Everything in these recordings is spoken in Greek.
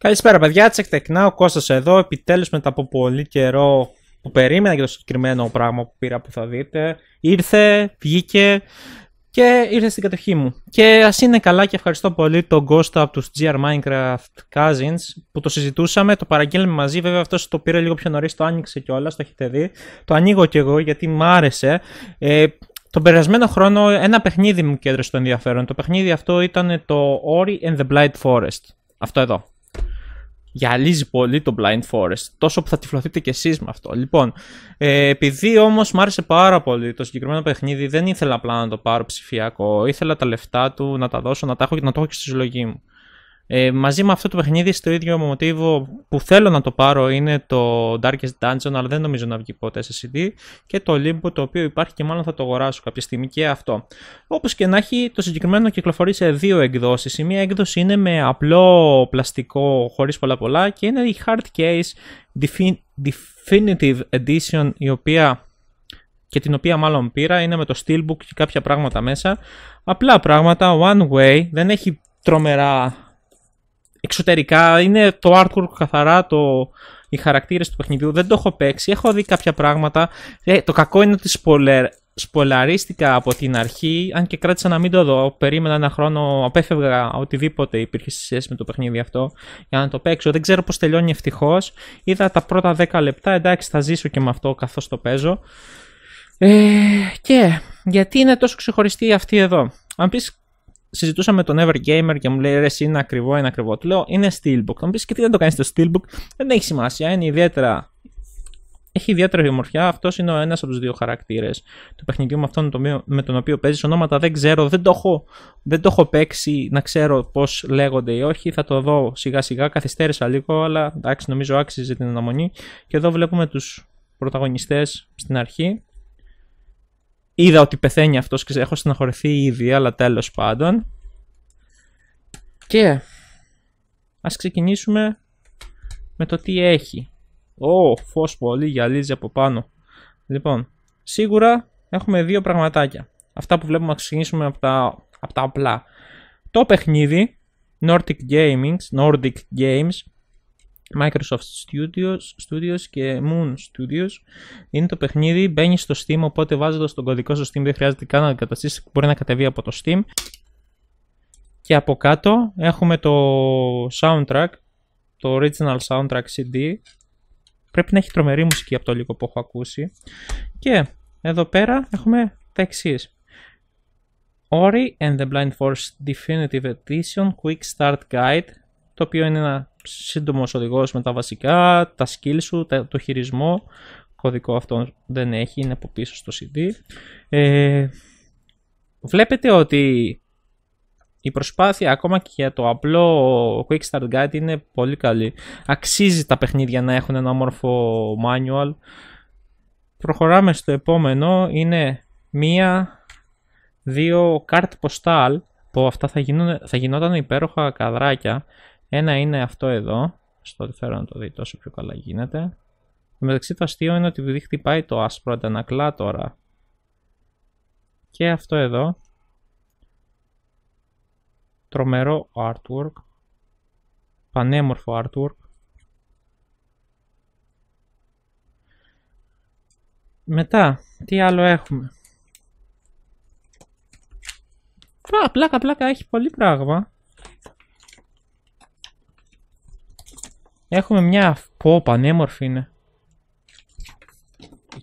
Καλησπέρα, παιδιά. Τσεκ τεκνά, ο Κώστας εδώ. Επιτέλους μετά από πολύ καιρό που περίμενα για το συγκεκριμένο πράγμα που πήρα που θα δείτε, ήρθε, βγήκε και ήρθε στην κατοχή μου. Και ας είναι καλά και ευχαριστώ πολύ τον Κώστα από τους GR Minecraft Cousins που το συζητούσαμε, το παραγγέλνουμε μαζί. Βέβαια, αυτός το πήρε λίγο πιο νωρίς, το άνοιξε κιόλας, το έχετε δει. Το ανοίγω κι εγώ γιατί μ' άρεσε. Ε, τον περασμένο χρόνο ένα παιχνίδι μου κέντρωσε το ενδιαφέρον. Το παιχνίδι αυτό ήταν το Ori and the Blind Forest. Αυτό εδώ γυαλίζει πολύ το Blind Forest, τόσο που θα τυφλωθείτε κι εσείς με αυτό. Λοιπόν, ε, επειδή όμως μου άρεσε πάρα πολύ το συγκεκριμένο παιχνίδι, δεν ήθελα απλά να το πάρω ψηφιακό, ήθελα τα λεφτά του να τα δώσω, να τα έχω να το έχω και στη συλλογή μου. Ε, μαζί με αυτό το παιχνίδι στο ίδιο μοτίβο που θέλω να το πάρω είναι το Darkest Dungeon αλλά δεν νομίζω να βγει ποτέ σε CD και το Limbo το οποίο υπάρχει και μάλλον θα το αγοράσω κάποια στιγμή και αυτό. Όπως και να έχει το συγκεκριμένο κυκλοφορεί σε δύο εκδόσεις. Η μία έκδοση είναι με απλό πλαστικό χωρίς πολλά πολλά και είναι η Hard Case Definitive Edition η οποία και την οποία μάλλον πήρα, είναι με το Steelbook και κάποια πράγματα μέσα. Απλά πράγματα, one way, δεν έχει τρομερά εξωτερικά είναι το artwork καθαρά, το, οι χαρακτήρες του παιχνιδιού. Δεν το έχω παίξει. Έχω δει κάποια πράγματα. Ε, το κακό είναι ότι spoiler, σπολαρίστηκα από την αρχή, αν και κράτησα να μην το δω. Περίμενα ένα χρόνο, απέφευγα οτιδήποτε υπήρχε σε σχέση με το παιχνίδι αυτό για να το παίξω. Δεν ξέρω πώς τελειώνει ευτυχώς. Είδα τα πρώτα 10 λεπτά. Εντάξει, θα ζήσω και με αυτό καθώς το παίζω. Ε, και γιατί είναι τόσο ξεχωριστή αυτή εδώ. Αν πεις συζητούσα με τον Evergamer και μου λέει ρε εσύ είναι ακριβό, είναι ακριβό. Του λέω είναι Steelbook. Θα μου πεις και τι δεν το κάνεις στο Steelbook, δεν έχει σημασία, είναι ιδιαίτερα. Έχει ιδιαίτερη ομορφιά. Αυτός είναι ο ένας από τους δύο χαρακτήρες του παιχνιδιού με, αυτόν με τον οποίο παίζεις. Ονόματα δεν ξέρω, δεν το έχω, δεν το έχω παίξει να ξέρω πώς λέγονται ή όχι. Θα το δω σιγά σιγά. Καθυστέρησα λίγο, αλλά εντάξει, νομίζω άξιζε την αναμονή. Και εδώ βλέπουμε τους πρωταγωνιστές στην αρχή είδα ότι πεθαίνει αυτός και έχω στεναχωρηθεί ήδη, αλλά τέλος πάντων. Και ας ξεκινήσουμε με το τι έχει. Ω, oh, φως πολύ γυαλίζει από πάνω. Λοιπόν, σίγουρα έχουμε δύο πραγματάκια. Αυτά που βλέπουμε να ξεκινήσουμε από τα, απλά. Το παιχνίδι Nordic Nordic Games Microsoft Studios, Studios και Moon Studios. Είναι το παιχνίδι, μπαίνει στο Steam, οπότε βάζοντας τον κωδικό στο Steam δεν χρειάζεται καν να αντικαταστήσει, μπορεί να κατεβεί από το Steam. Και από κάτω έχουμε το soundtrack, το original soundtrack CD. Πρέπει να έχει τρομερή μουσική από το λίγο που έχω ακούσει. Και εδώ πέρα έχουμε τα εξής. Ori and the Blind Force Definitive Edition Quick Start Guide, το οποίο είναι ένα σύντομος οδηγός με τα βασικά, τα skills σου, το χειρισμό. Κωδικό αυτό δεν έχει, είναι από πίσω στο CD. Ε, βλέπετε ότι η προσπάθεια ακόμα και για το απλό Quick Start Guide είναι πολύ καλή. Αξίζει τα παιχνίδια να έχουν ένα όμορφο manual. Προχωράμε στο επόμενο, είναι μία, δύο κάρτ ποστάλ που αυτά θα, γίνουν, θα γινόταν υπέροχα καδράκια ένα είναι αυτό εδώ, στο φέρω να το δει τόσο πιο καλά γίνεται. το μεταξύ το αστείο είναι ότι επειδή χτυπάει το άσπρο αντανακλά τώρα και αυτό εδώ, τρομερό artwork, πανέμορφο artwork. Μετά, τι άλλο έχουμε. Α, πλάκα πλάκα έχει πολύ πράγμα. Έχουμε μια... Πω, πανέμορφη είναι.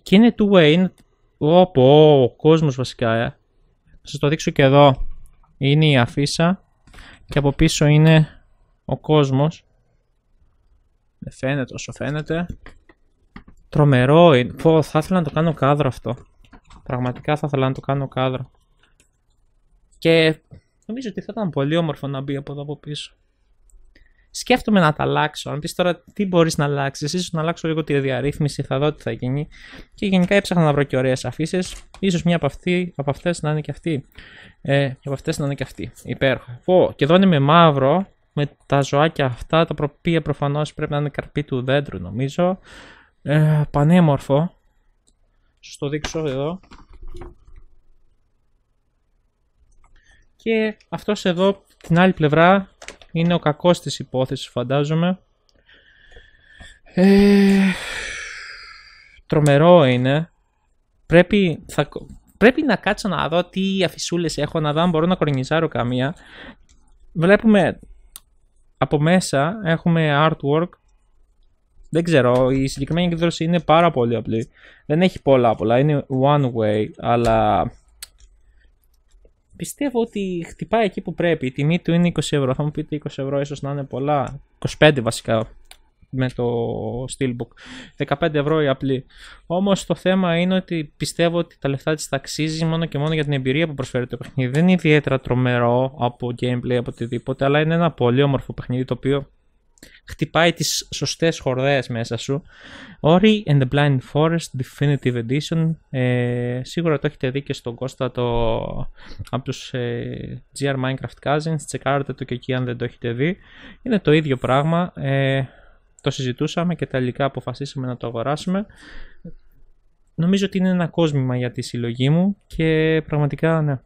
Και ειναι του two-way, είναι... Ω, πω, ο κόσμος βασικά, ε. Θα σας το δείξω και εδώ. Είναι η αφίσα και από πίσω είναι ο κόσμος. Δεν φαίνεται όσο φαίνεται. Τρομερό είναι. Πω, θα ήθελα να το κάνω κάδρο αυτό. Πραγματικά θα ήθελα να το κάνω κάδρο. Και νομίζω ότι θα ήταν πολύ όμορφο να μπει από εδώ από πίσω σκέφτομαι να τα αλλάξω. Αν πεις τώρα τι μπορείς να αλλάξεις, ίσως να αλλάξω λίγο τη διαρρύθμιση, θα δω τι θα γίνει. Και γενικά έψαχνα να βρω και ωραίες αφήσεις. σω μία από, από αυτές να είναι και αυτή. Ε, από αυτές να είναι και αυτή. Υπέροχα. Ω, και εδώ είναι με μαύρο, με τα ζωάκια αυτά, τα οποία προφανώς πρέπει να είναι καρπί του δέντρου, νομίζω. Ε, πανέμορφο. Σου το δείξω εδώ. Και αυτός εδώ την άλλη πλευρά είναι ο κακός της υπόθεσης φαντάζομαι. Ε, τρομερό είναι. Πρέπει, θα, πρέπει να κάτσω να δω τι αφισούλες έχω, να δω αν μπορώ να κορνιζάρω καμία. Βλέπουμε από μέσα έχουμε artwork. Δεν ξέρω, η συγκεκριμένη εκδόση είναι πάρα πολύ απλή. Δεν έχει πολλά πολλά, είναι one way, αλλά πιστεύω ότι χτυπάει εκεί που πρέπει. Η τιμή του είναι 20 ευρώ. Θα μου πείτε 20 ευρώ ίσως να είναι πολλά. 25 βασικά με το Steelbook. 15 ευρώ η απλή. Όμως το θέμα είναι ότι πιστεύω ότι τα λεφτά της θα αξίζει μόνο και μόνο για την εμπειρία που προσφέρει το παιχνίδι. Δεν είναι ιδιαίτερα τρομερό από gameplay, από οτιδήποτε, αλλά είναι ένα πολύ όμορφο παιχνίδι το οποίο χτυπάει τις σωστές χορδές μέσα σου. Ori and the Blind Forest Definitive Edition. Ε, σίγουρα το έχετε δει και στον Κώστα το, από τους ε, GR Minecraft Cousins. Τσεκάρετε το και εκεί αν δεν το έχετε δει. Είναι το ίδιο πράγμα. Ε, το συζητούσαμε και τελικά αποφασίσαμε να το αγοράσουμε. Νομίζω ότι είναι ένα κόσμημα για τη συλλογή μου και πραγματικά ναι.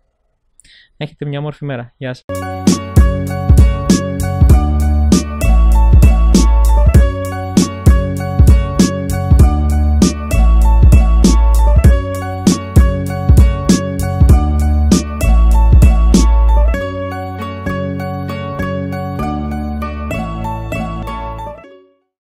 Έχετε μια όμορφη μέρα. Γεια σας.